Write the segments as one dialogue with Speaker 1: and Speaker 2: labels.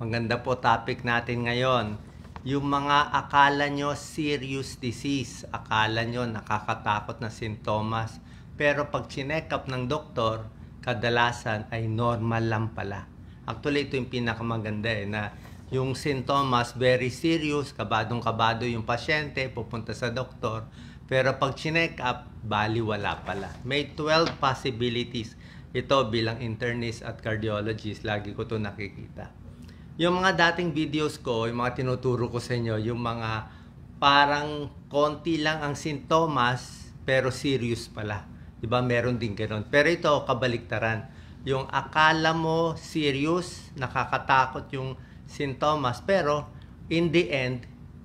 Speaker 1: Maganda po topic natin ngayon. Yung mga akala nyo serious disease, akala nyo nakakatakot na sintomas, pero pag chinek up ng doktor, kadalasan ay normal lang pala. Actually, ito yung pinakamaganda eh, na yung sintomas very serious, kabadong-kabado yung pasyente, pupunta sa doktor, pero pag chinek up, baliwala pala. May 12 possibilities. Ito bilang internist at cardiologist, lagi ko to nakikita yung mga dating videos ko, yung mga tinuturo ko sa inyo, yung mga parang konti lang ang sintomas pero serious pala. 'Di ba? Meron din ganoon. Pero ito kabaliktaran. Yung akala mo serious, nakakatakot yung sintomas pero in the end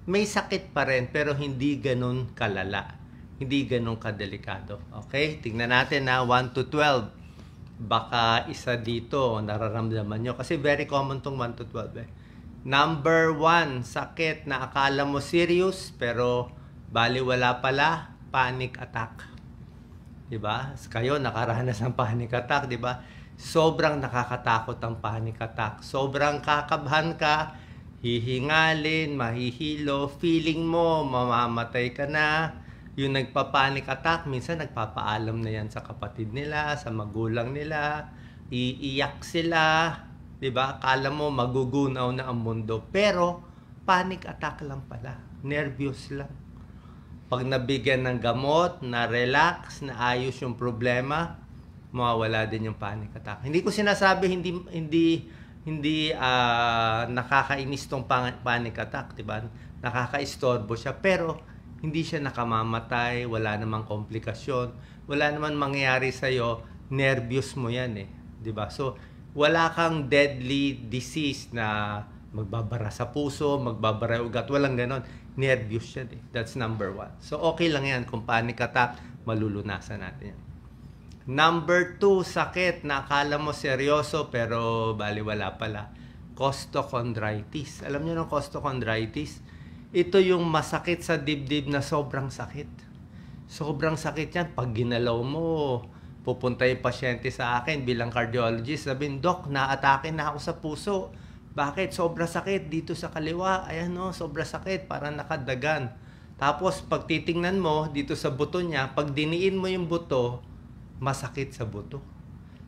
Speaker 1: may sakit pa rin pero hindi ganoon kalala. Hindi ganoon kadelikado. Okay? Tingnan natin na 1 to 12 baka isa dito nararamdaman nyo. Kasi very common tong 1 to 12 eh. Number 1, sakit na akala mo serious pero wala pala, panic attack. 'Di ba? Kayo nakaranas ng panic attack, 'di ba? Sobrang nakakatakot ang panic attack. Sobrang kakabhan ka, hihingalin, mahihilo, feeling mo mamamatay ka na, yung nagpa-panic attack, minsan nagpapaalam na yan sa kapatid nila, sa magulang nila, iiyak sila, 'di ba? Akala mo magugunaw na ang mundo, pero panic attack lang pala, nervous lang. Pag nabigyan ng gamot, na relax, na ayos yung problema, mawawala din yung panic attack. Hindi ko sinasabi hindi hindi hindi uh, nakakainis tong panic attack, 'di ba? Nakakaistorbo siya, pero hindi siya nakamamatay, wala namang komplikasyon, wala naman mangyayari sa iyo, nervous mo yan eh. 'di ba So, wala kang deadly disease na magbabara sa puso, magbabara ugat, walang ganon. Nervous siya eh. That's number one. So, okay lang yan. Kung panic attack, malulunasan natin yan. Number two, sakit. Nakala mo seryoso pero baliwala pala. Costochondritis. Alam niyo ng costochondritis? ito yung masakit sa dibdib na sobrang sakit. Sobrang sakit yan. Pag ginalaw mo, pupunta yung pasyente sa akin bilang cardiologist. Sabihin, Dok, na-atake na ako sa puso. Bakit? Sobra sakit dito sa kaliwa. Ayan no, sobra sakit. Parang nakadagan. Tapos, pag titingnan mo dito sa buto niya, pag diniin mo yung buto, masakit sa buto.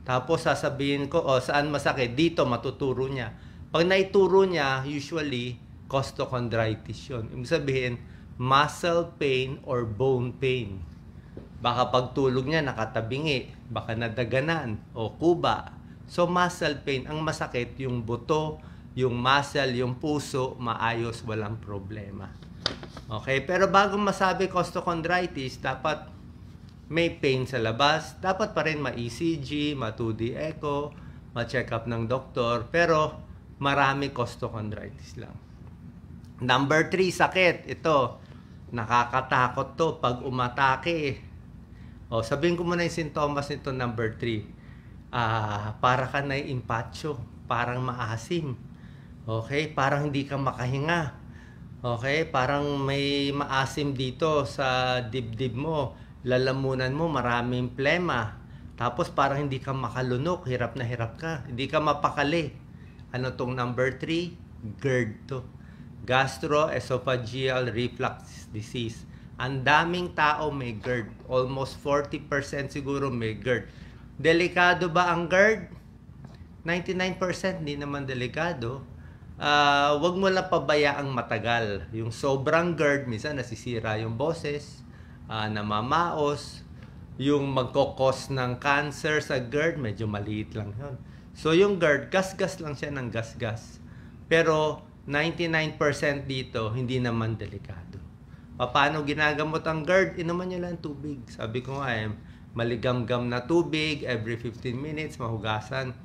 Speaker 1: Tapos, sasabihin ko, oh, saan masakit? Dito, matuturo niya. Pag naituro niya, usually, costochondritis yun. Ibig sabihin, muscle pain or bone pain. Baka pagtulog niya nakatabingi, baka nadaganan o kuba. So muscle pain, ang masakit yung buto, yung muscle, yung puso, maayos, walang problema. Okay, pero bago masabi costochondritis, dapat may pain sa labas. Dapat pa rin ma-ECG, ma-2D echo, ma-check up ng doktor. Pero marami costochondritis lang. Number 3, sakit. Ito, nakakatakot to pag umatake. Eh. O, sabihin ko muna yung sintomas nito number 3. Uh, ah, para ka na impacho. Parang maasim. Okay? Parang hindi ka makahinga. Okay? Parang may maasim dito sa dibdib mo. Lalamunan mo, maraming plema. Tapos parang hindi ka makalunok. Hirap na hirap ka. Hindi ka mapakali. Ano tong number 3? GERD to gastroesophageal reflux disease. Ang daming tao may GERD. Almost 40% siguro may GERD. Delikado ba ang GERD? 99% hindi naman delikado. Uh, wag mo lang pabayaang matagal. Yung sobrang GERD, minsan nasisira yung boses, uh, namamaos, yung magkokos ng cancer sa GERD, medyo maliit lang yun. So yung GERD, gasgas -gas lang siya ng gasgas. -gas. Pero 99% dito, hindi naman delikado. Paano ginagamot ang GERD? Inuman nyo lang tubig. Sabi ko nga, eh, maligamgam na tubig, every 15 minutes, mahugasan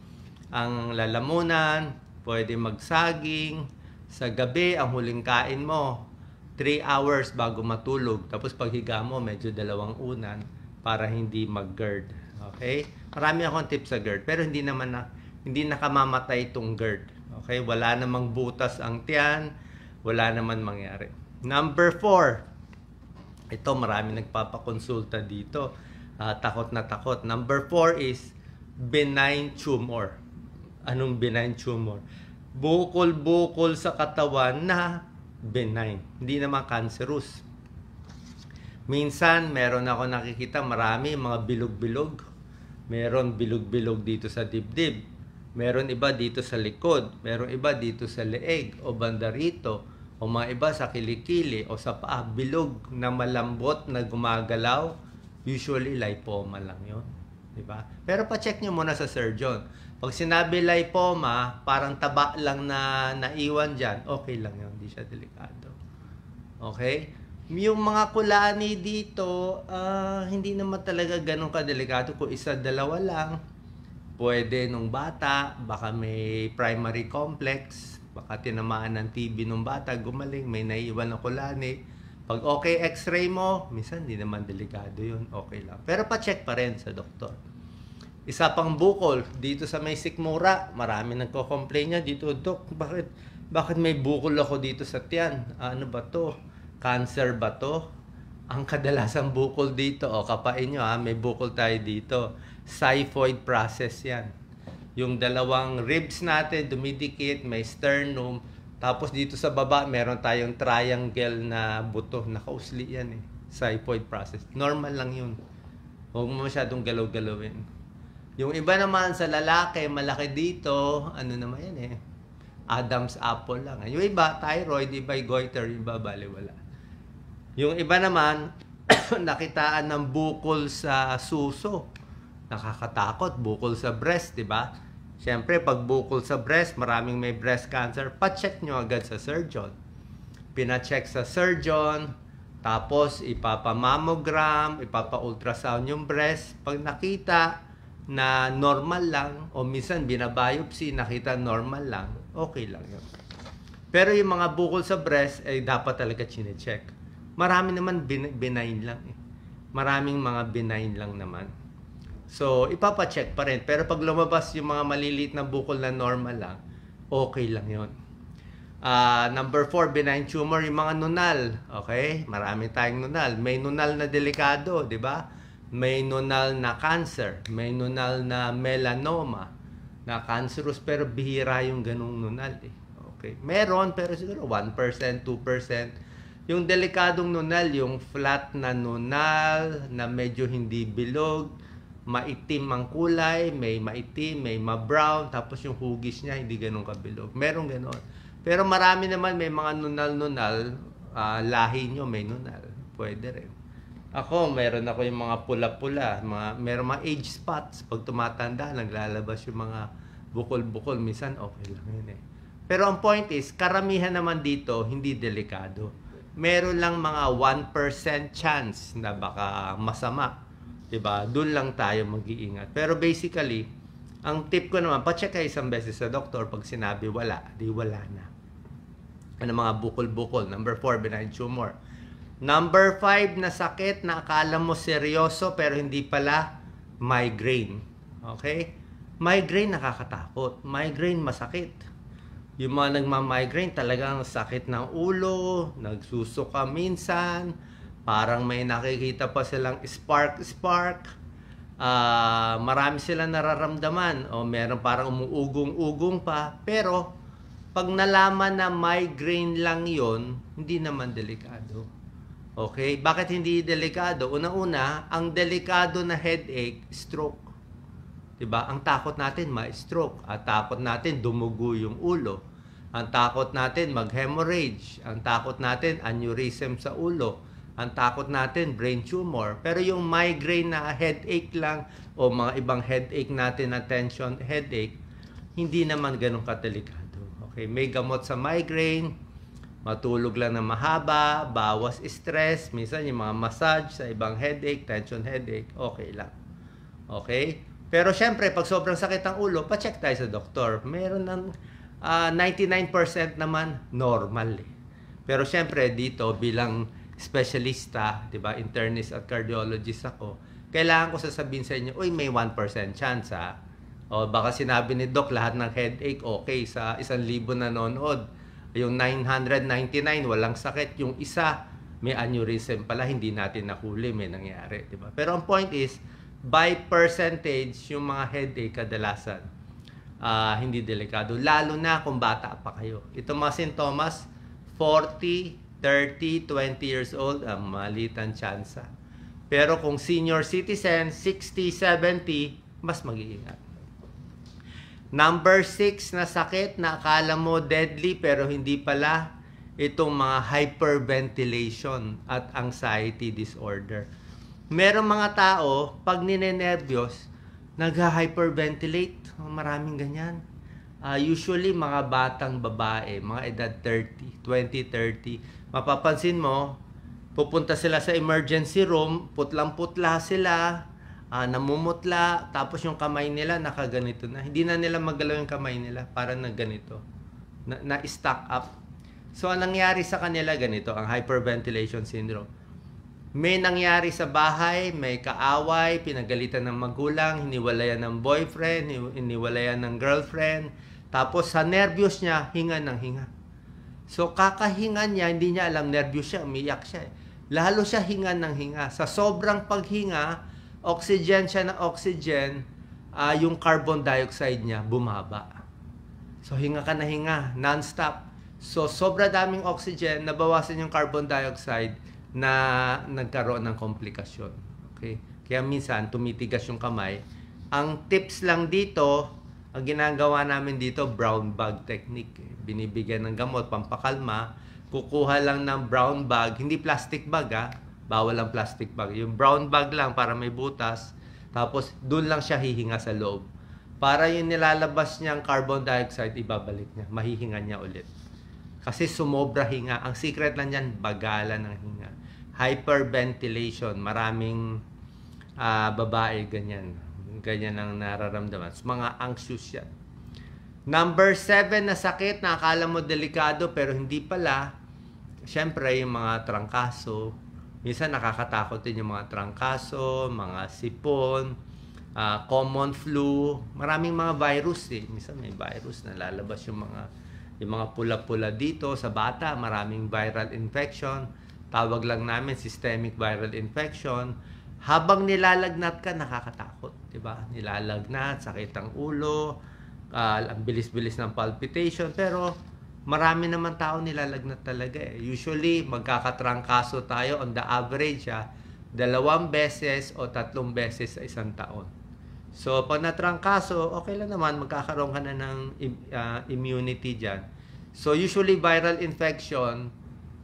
Speaker 1: ang lalamunan, pwede magsaging, sa gabi, ang huling kain mo, 3 hours bago matulog. Tapos paghiga mo, medyo dalawang unan para hindi mag-GERD. Okay? Marami akong tips sa GERD. Pero hindi naman na, hindi nakamamatay itong GERD. Okay, wala namang butas ang tiyan, wala naman mangyari. Number four, ito marami nagpapakonsulta dito, uh, takot na takot. Number four is benign tumor. Anong benign tumor? Bukol-bukol sa katawan na benign, hindi naman cancerous. Minsan, meron ako nakikita marami mga bilog-bilog. Meron bilog-bilog dito sa dibdib Meron iba dito sa likod, meron iba dito sa leeg o bandarito o mga iba sa kilikili o sa paa, bilog na malambot na gumagalaw, usually lipoma lang yon, 'di ba? Pero pa-check niyo muna sa surgeon. Pag sinabi lipoma, parang taba lang na naiwan diyan, okay lang yon, hindi siya delikado. Okay? Yung mga kulani dito, uh, hindi naman talaga ganun kadelikado. Kung isa, dalawa lang, pwede nung bata, baka may primary complex, baka tinamaan ng TB nung bata, gumaling, may naiiwan na kulani. Pag okay x-ray mo, minsan hindi naman delikado yun, okay lang. Pero pa-check pa rin sa doktor. Isa pang bukol, dito sa may sikmura, marami nagko-complain niya dito, Dok, bakit, bakit may bukol ako dito sa tiyan? Ano ba to? Cancer ba to? ang kadalasang bukol dito, o oh, kapain nyo ha, may bukol tayo dito. Xiphoid process yan. Yung dalawang ribs natin, dumidikit, may sternum. Tapos dito sa baba, meron tayong triangle na buto. Nakausli yan eh. Xiphoid process. Normal lang yun. Huwag mo masyadong galaw-galawin. Yung iba naman sa lalaki, malaki dito, ano naman yan eh. Adam's apple lang. Yung iba, thyroid, iba goiter, iba baliwala. Yung iba naman, nakitaan ng bukol sa suso. Nakakatakot, bukol sa breast, di ba? Siyempre, pag bukol sa breast, maraming may breast cancer, pacheck nyo agad sa surgeon. Pinacheck sa surgeon, tapos ipapamamogram, ipapa-ultrasound yung breast. Pag nakita na normal lang, o minsan binabiopsy, nakita normal lang, okay lang yun. Pero yung mga bukol sa breast, ay eh, dapat talaga chinecheck marami naman benign lang eh. Maraming mga benign lang naman. So, ipapacheck pa rin. Pero pag lumabas yung mga maliliit na bukol na normal lang, okay lang yon. Uh, ah, number 4, benign tumor, yung mga nunal. Okay? Marami tayong nunal. May nunal na delikado, di ba? May nunal na cancer. May nunal na melanoma na cancerous pero bihira yung ganung nunal eh. Okay. Meron pero siguro 1%, 2%, yung delikadong nunal, yung flat na nunal na medyo hindi bilog, maitim ang kulay, may maitim, may ma-brown, tapos yung hugis niya hindi ganun kabilog. Meron ganun. Pero marami naman may mga nunal-nunal, uh, lahi nyo may nunal. Pwede rin. Ako, meron ako yung mga pula-pula, mga, meron mga age spots. Pag tumatanda, naglalabas yung mga bukol-bukol. Minsan, okay lang yun eh. Pero ang point is, karamihan naman dito, hindi delikado meron lang mga 1% chance na baka masama. 'Di ba? Doon lang tayo mag-iingat. Pero basically, ang tip ko naman, pa-check kayo isang beses sa doktor pag sinabi wala, di wala na. Ano mga bukol-bukol. Number 4, benign tumor. Number 5 na sakit na akala mo seryoso pero hindi pala migraine. Okay? Migraine nakakatakot. Migraine masakit. Yung mga nagmamigraine talagang sakit ng ulo, nagsusuka minsan, parang may nakikita pa silang spark-spark. Uh, ah, marami silang nararamdaman o meron parang umuugong-ugong pa. Pero pag nalaman na migraine lang yon hindi naman delikado. Okay? Bakit hindi delikado? Una-una, ang delikado na headache, stroke. 'Diba? Ang takot natin ma-stroke, ang takot natin dumugo yung ulo, ang takot natin mag-hemorrhage, ang takot natin aneurysm sa ulo, ang takot natin brain tumor. Pero yung migraine na headache lang o mga ibang headache natin na tension headache, hindi naman ganun katelikado. Okay, may gamot sa migraine, matulog lang na mahaba, bawas stress, minsan yung mga massage sa ibang headache, tension headache, okay lang. Okay? Pero syempre, pag sobrang sakit ang ulo, pa-check tayo sa doktor. Meron ng uh, ah, 99% naman normal. Eh. Pero syempre, dito bilang specialista, 'di ba, internist at cardiologist ako, kailangan ko sasabihin sa inyo, uy, may 1% chance ha. O baka sinabi ni Doc, lahat ng headache okay sa isang libo na nanonood. Yung 999, walang sakit. Yung isa, may aneurysm pala, hindi natin nahuli, may nangyari. ba? Pero ang point is, by percentage yung mga headache kadalasan uh, hindi delikado. Lalo na kung bata pa kayo. Itong mga sintomas, 40, 30, 20 years old, ang malitan tsansa. Pero kung senior citizen, 60, 70, mas mag-iingat. Number 6 na sakit na akala mo deadly pero hindi pala itong mga hyperventilation at anxiety disorder merong mga tao, pag ninenervyos, nag-hyperventilate. Maraming ganyan. Uh, usually, mga batang babae, mga edad 30, 20, 30, mapapansin mo, pupunta sila sa emergency room, putlang-putla sila, uh, namumutla, tapos yung kamay nila nakaganito na. Hindi na nila magalaw yung kamay nila, parang nagganito. ganito. na-stack up. So, ang nangyari sa kanila ganito, ang hyperventilation syndrome may nangyari sa bahay, may kaaway, pinagalitan ng magulang, hiniwalayan ng boyfriend, hiniwalayan ng girlfriend. Tapos sa nervyos niya, hinga ng hinga. So kakahinga niya, hindi niya alam, nervyos siya, umiyak siya. Eh. Lalo siya hinga ng hinga. Sa sobrang paghinga, oxygen siya ng oxygen, uh, yung carbon dioxide niya bumaba. So hinga ka na hinga, non-stop. So sobra daming oxygen, nabawasan yung carbon dioxide, na nagkaroon ng komplikasyon. Okay? Kaya minsan tumitigas yung kamay. Ang tips lang dito, ang ginagawa namin dito, brown bag technique. Eh, binibigyan ng gamot, pampakalma. Kukuha lang ng brown bag, hindi plastic bag ha. Ah. Bawal ang plastic bag. Yung brown bag lang para may butas. Tapos doon lang siya hihinga sa loob. Para yung nilalabas niyang carbon dioxide, ibabalik niya. Mahihinga niya ulit. Kasi sumobra hinga. Ang secret lang yan, bagalan ng hinga hyperventilation. Maraming uh, babae ganyan. Ganyan ang nararamdaman. So, mga anxious yan. Number 7 na sakit na akala mo delikado pero hindi pala. Siyempre, yung mga trangkaso. Minsan nakakatakot din yung mga trangkaso, mga sipon, uh, common flu. Maraming mga virus eh. Minsan may virus na lalabas yung mga yung mga pula-pula dito sa bata. Maraming viral infection tawag lang namin systemic viral infection, habang nilalagnat ka, nakakatakot, di ba? Nilalagnat, sakit ang ulo, uh, ang bilis-bilis ng palpitation, pero marami naman tao nilalagnat talaga eh. Usually, magkakatrangkaso tayo on the average, ah, dalawang beses o tatlong beses sa isang taon. So, pag natrangkaso, okay lang naman, magkakaroon ka na ng uh, immunity dyan. So, usually viral infection,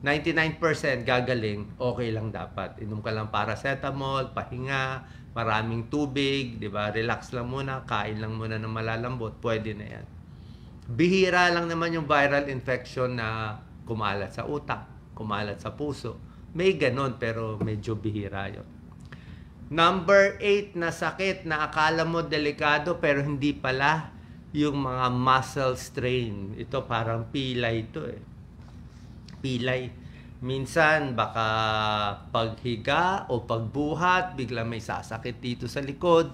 Speaker 1: 99% gagaling, okay lang dapat. Inom ka lang paracetamol, pahinga, maraming tubig, 'di ba? Relax lang muna, kain lang muna ng malalambot, pwede na 'yan. Bihira lang naman yung viral infection na kumalat sa utak, kumalat sa puso. May ganon pero medyo bihira 'yon. Number 8 na sakit na akala mo delikado pero hindi pala yung mga muscle strain. Ito parang pilay ito eh pilay. Minsan, baka paghiga o pagbuhat, bigla may sasakit dito sa likod.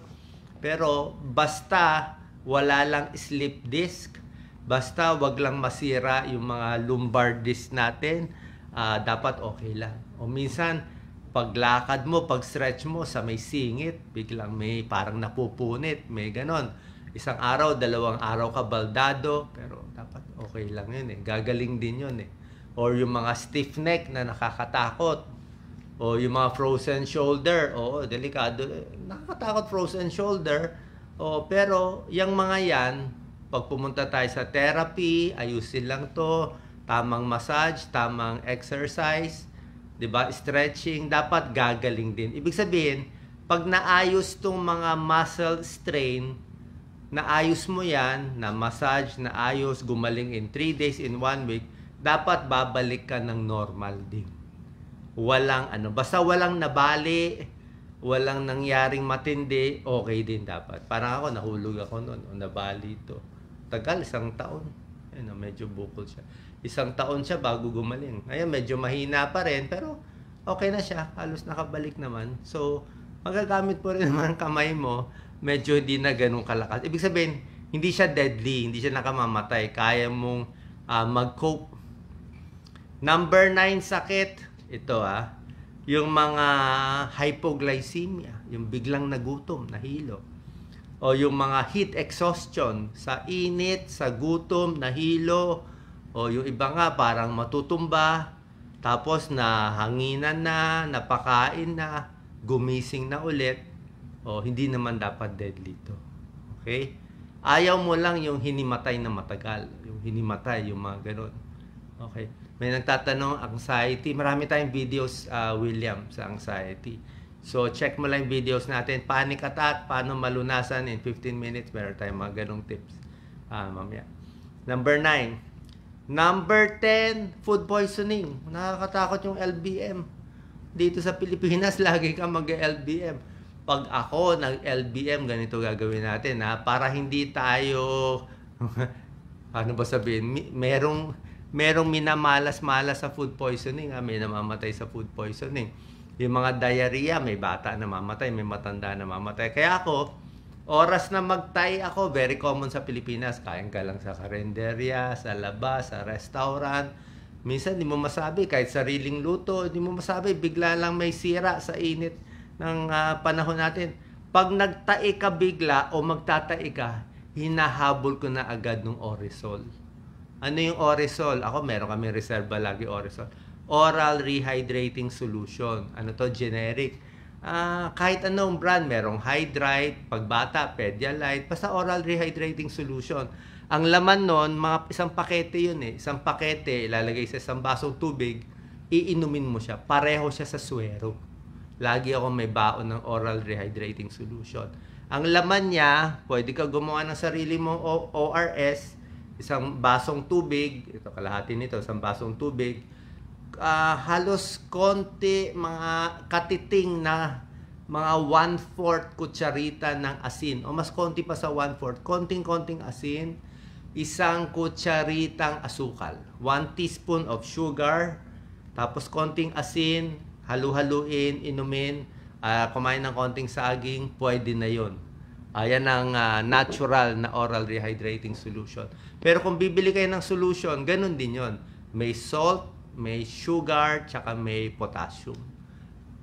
Speaker 1: Pero, basta wala lang slip disc. Basta wag lang masira yung mga lumbar disc natin. Uh, dapat okay lang. O minsan, paglakad mo, pag-stretch mo sa may singit, biglang may parang napupunit, may ganon. Isang araw, dalawang araw ka baldado, pero dapat okay lang yun eh. Gagaling din yun eh or yung mga stiff neck na nakakatakot o yung mga frozen shoulder o delikado nakakatakot frozen shoulder o pero yung mga yan pag pumunta tayo sa therapy ayusin lang to tamang massage tamang exercise 'di ba stretching dapat gagaling din ibig sabihin pag naayos tong mga muscle strain naayos mo yan, na massage, naayos, gumaling in 3 days, in 1 week, dapat babalik ka ng normal din. Walang ano, basta walang nabali, walang nangyaring matindi, okay din dapat. Parang ako, nahulog ako noon, o nabali ito. Tagal, isang taon. Ano, medyo bukol siya. Isang taon siya bago gumaling. Ayan, medyo mahina pa rin, pero okay na siya. Halos nakabalik naman. So, magagamit po rin naman kamay mo. Medyo hindi na ganun kalakas. Ibig sabihin, hindi siya deadly, hindi siya nakamamatay. Kaya mong uh, mag-cope Number 9 sakit, ito ah, yung mga hypoglycemia, yung biglang nagutom, nahilo. O yung mga heat exhaustion, sa init, sa gutom, nahilo. O yung iba nga parang matutumba, tapos nahanginan na, napakain na, gumising na ulit. O hindi naman dapat deadly to. Okay? Ayaw mo lang yung hinimatay na matagal. Yung hinimatay, yung mga ganun. Okay. May nagtatanong, anxiety. Marami tayong videos, uh, William, sa anxiety. So, check mo lang yung videos natin. Panic attack, paano malunasan in 15 minutes. Meron tayong mga ganong tips uh, mamaya. Number 9. Number 10, food poisoning. Nakakatakot yung LBM. Dito sa Pilipinas, lagi kang mag-LBM. Pag ako nag-LBM, ganito gagawin natin. Ha? Para hindi tayo, ano ba sabihin, merong merong minamalas-malas sa food poisoning, ha? Ah. may namamatay sa food poisoning. Yung mga diarrhea, may bata na mamatay, may matanda na mamatay. Kaya ako, oras na magtay ako, very common sa Pilipinas. Kain ka lang sa karenderya, sa labas, sa restaurant. Minsan, di mo masabi, kahit sariling luto, di mo masabi, bigla lang may sira sa init ng uh, panahon natin. Pag nagtae ka bigla o magtatae ka, hinahabol ko na agad ng orisol. Ano yung Oresol? Ako meron kami reserva lagi Oresol. Oral Rehydrating Solution. Ano to? Generic. Ah, kahit anong brand, merong Hydrite, pagbata, Pedialyte, basta Oral Rehydrating Solution. Ang laman nun, mga isang pakete yun eh. Isang pakete, ilalagay sa isang basong tubig, iinumin mo siya. Pareho siya sa suwero. Lagi ako may baon ng oral rehydrating solution. Ang laman niya, pwede ka gumawa ng sarili mong ORS, isang basong tubig, ito kalahati nito, isang basong tubig, uh, halos konti mga katiting na mga 1/4 kutsarita ng asin o mas konti pa sa 1/4, konting-konting asin, isang kutsaritang asukal, 1 teaspoon of sugar, tapos konting asin, halu-haluin, inumin, uh, kumain ng konting saging, pwede na yon Ayan ang uh, natural na oral rehydrating solution. Pero kung bibili kayo ng solution, ganun din yon. May salt, may sugar, tsaka may potassium.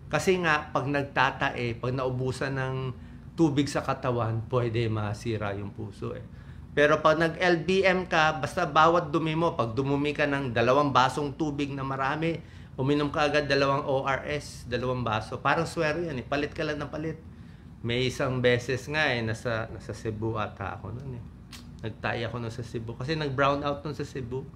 Speaker 1: Kasi nga, pag nagtatae, pag naubusan ng tubig sa katawan, pwede masira yung puso eh. Pero pag nag-LBM ka, basta bawat dumi mo, pag dumumi ka ng dalawang basong tubig na marami, uminom ka agad dalawang ORS, dalawang baso. Parang swero yan eh. Palit ka lang ng palit may isang beses nga eh, nasa, nasa Cebu ata ako noon eh. Nagtaya ako noon sa Cebu. Kasi nag-brown out noon sa Cebu.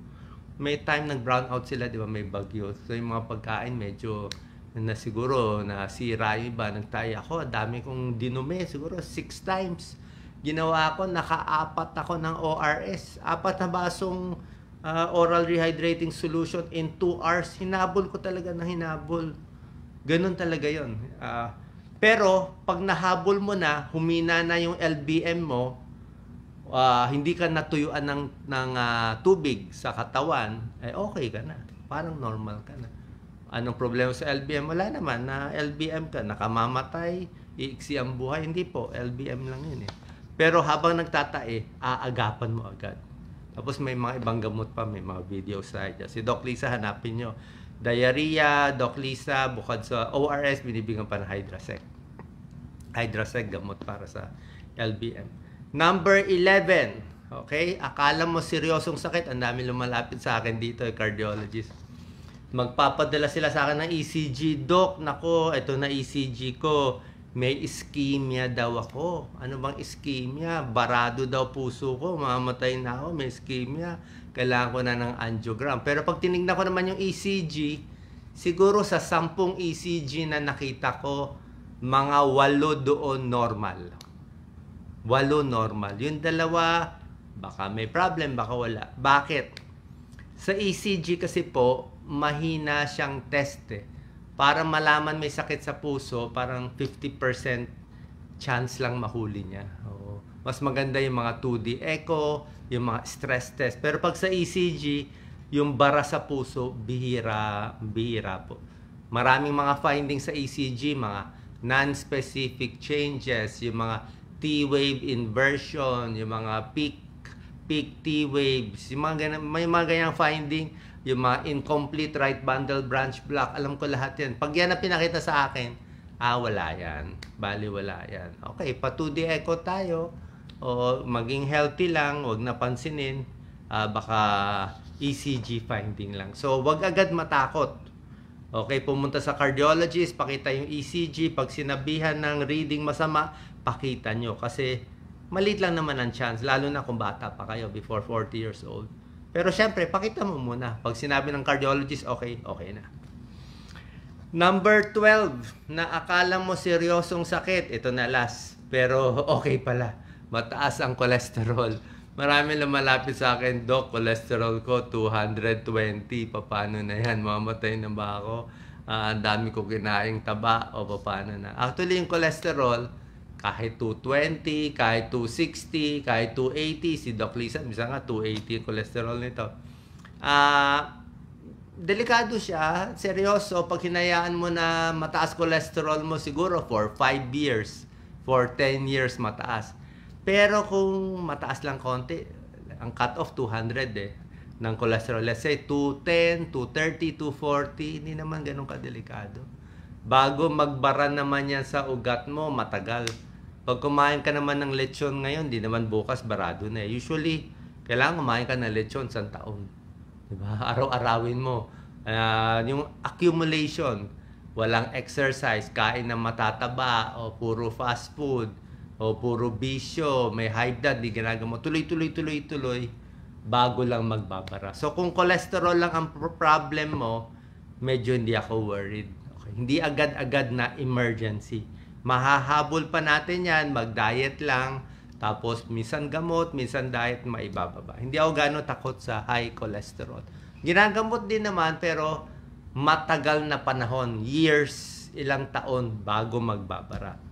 Speaker 1: May time nag-brown out sila, di ba? May bagyo. So yung mga pagkain medyo na siguro na sira yung iba. Nagtaya ako. Dami kong dinume. Siguro six times. Ginawa ko, nakaapat ako ng ORS. Apat na basong uh, oral rehydrating solution in 2 hours. Hinabol ko talaga na hinabol. Ganun talaga yon. Uh, ah, pero pag nahabol mo na, humina na yung LBM mo, uh, hindi ka natuyuan ng, ng uh, tubig sa katawan, eh okay ka na. Parang normal ka na. Anong problema sa LBM? Wala naman na LBM ka, nakamamatay, iiksi ang buhay. Hindi po, LBM lang yun eh. Pero habang nagtatae, aagapan mo agad. Tapos may mga ibang gamot pa, may mga video sa Si Doc Lisa, hanapin nyo diarrhea, Lisa, bukod sa ORS, binibigyan pa ng Hydrasec. Hydrasec, gamot para sa LBM. Number 11, okay? Akala mo seryosong sakit, ang dami lumalapit sa akin dito, eh, cardiologist. Magpapadala sila sa akin ng ECG, Doc, nako, ito na ECG ko, may ischemia daw ako. Ano bang ischemia? Barado daw puso ko, mamatay na ako, may ischemia kailangan ko na ng angiogram. Pero pag tinignan ko naman yung ECG, siguro sa 10 ECG na nakita ko, mga 8 doon normal. 8 normal. Yung dalawa, baka may problem, baka wala. Bakit? Sa ECG kasi po, mahina siyang test eh. Para malaman may sakit sa puso, parang 50% chance lang mahuli niya. Oo. Mas maganda yung mga 2D echo, yung mga stress test. Pero pag sa ECG, yung bara sa puso, bihira, bihira po. Maraming mga findings sa ECG, mga non-specific changes, yung mga T-wave inversion, yung mga peak peak T-waves, yung mga ganang, may mga ganyang finding, yung mga incomplete right bundle branch block, alam ko lahat yan. Pag yan na pinakita sa akin, ah, wala yan. Bali, wala yan. Okay, pa 2D echo tayo o maging healthy lang, wag napansinin, uh, baka ECG finding lang. So wag agad matakot. Okay, pumunta sa cardiologist, pakita yung ECG. Pag sinabihan ng reading masama, pakita nyo. Kasi malit lang naman ang chance, lalo na kung bata pa kayo, before 40 years old. Pero syempre, pakita mo muna. Pag sinabi ng cardiologist, okay, okay na. Number 12, na akala mo seryosong sakit. Ito na last, pero okay pala mataas ang cholesterol. Marami lumalapit sa akin, Doc, cholesterol ko 220, paano na yan? Mamatay na ba ako? Uh, dami ko kinaing taba o paano na? Actually, yung cholesterol, kahit 220, kahit 260, kahit 280, si Doc Lisa, misa nga 280 yung cholesterol nito. Ah... Uh, delikado siya, seryoso, pag hinayaan mo na mataas cholesterol mo siguro for 5 years, for 10 years mataas. Pero kung mataas lang konti, ang cut-off 200 eh ng cholesterol. Let's say 210, 230, 240, hindi naman ganun kadelikado. Bago magbara naman yan sa ugat mo, matagal. Pag kumain ka naman ng lechon ngayon, hindi naman bukas barado na eh. Usually, kailangan kumain ka ng lechon sa taon. Diba? Araw-arawin mo. Uh, yung accumulation, walang exercise, kain ng matataba o puro fast food, o puro bisyo, may high blood, di ginagamot. Tuloy, tuloy, tuloy, tuloy, bago lang magbabara. So kung cholesterol lang ang problem mo, medyo hindi ako worried. Okay. Hindi agad-agad na emergency. Mahahabol pa natin yan, mag-diet lang, tapos minsan gamot, minsan diet, maibababa. Hindi ako gano'n takot sa high cholesterol. Ginagamot din naman pero matagal na panahon, years, ilang taon bago magbabara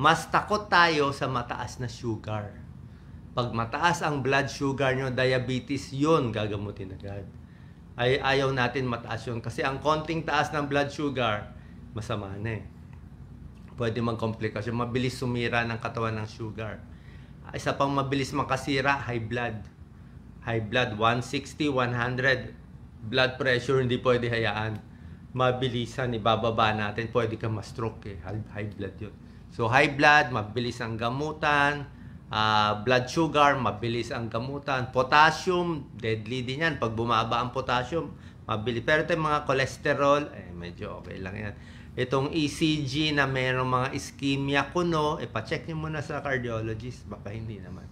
Speaker 1: mas takot tayo sa mataas na sugar. Pag mataas ang blood sugar nyo, diabetes yon gagamutin agad. Ay, ayaw natin mataas yon kasi ang konting taas ng blood sugar, masama na eh. Pwede magkomplikasyon, mabilis sumira ng katawan ng sugar. Isa pang mabilis makasira, high blood. High blood, 160, 100. Blood pressure, hindi pwede hayaan. Mabilisan, ibababa natin, pwede kang ma-stroke eh. High blood yun. So high blood, mabilis ang gamutan. Uh, blood sugar, mabilis ang gamutan. Potassium, deadly din yan. Pag bumaba ang potassium, mabilis. Pero ito mga cholesterol, eh, medyo okay lang yan. Itong ECG na mayroong mga ischemia kuno, ipacheck eh, nyo muna sa cardiologist. Baka hindi naman.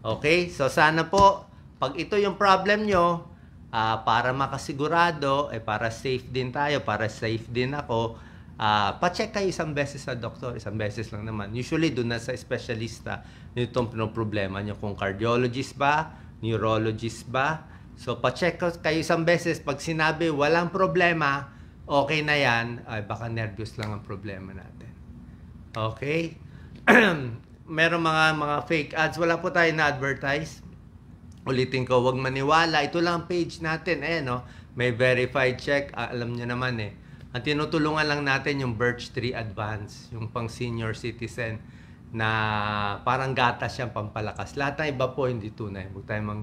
Speaker 1: Okay? So sana po, pag ito yung problem nyo, uh, ah, para makasigurado, eh, para safe din tayo, para safe din ako, uh, pa-check kayo isang beses sa doktor, isang beses lang naman. Usually, doon na sa espesyalista nitong problema niyo Kung cardiologist ba, neurologist ba. So, pa pacheck kayo isang beses. Pag sinabi, walang problema, okay na yan. Ay, baka nervous lang ang problema natin. Okay? Meron mga mga fake ads. Wala po tayo na-advertise. Ulitin ko, wag maniwala. Ito lang ang page natin. Ayan, no? May verified check. Ah, alam nyo naman eh ang tinutulungan lang natin yung Birch Tree Advance, yung pang senior citizen na parang gatas siyang pampalakas. Lahat ng iba po hindi tunay. Huwag tayo mang,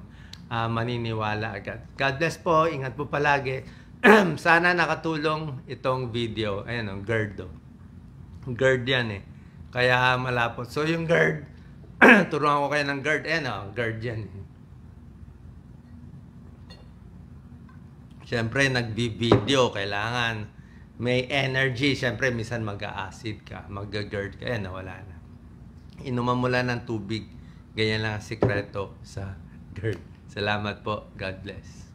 Speaker 1: uh, maniniwala agad. God bless po. Ingat po palagi. Sana nakatulong itong video. Ayan o, oh, GERD o. Oh. GERD yan eh. Kaya malapot. So yung GERD, turuan ko kayo ng GERD. Ayan o, oh, GERD yan eh. Siyempre, nagbi-video. Kailangan may energy, syempre minsan mag-acid ka, mag-GERD ka, yan, nawala na. Inuman mo lang ng tubig. Ganyan lang ang sikreto sa GERD. Salamat po. God bless.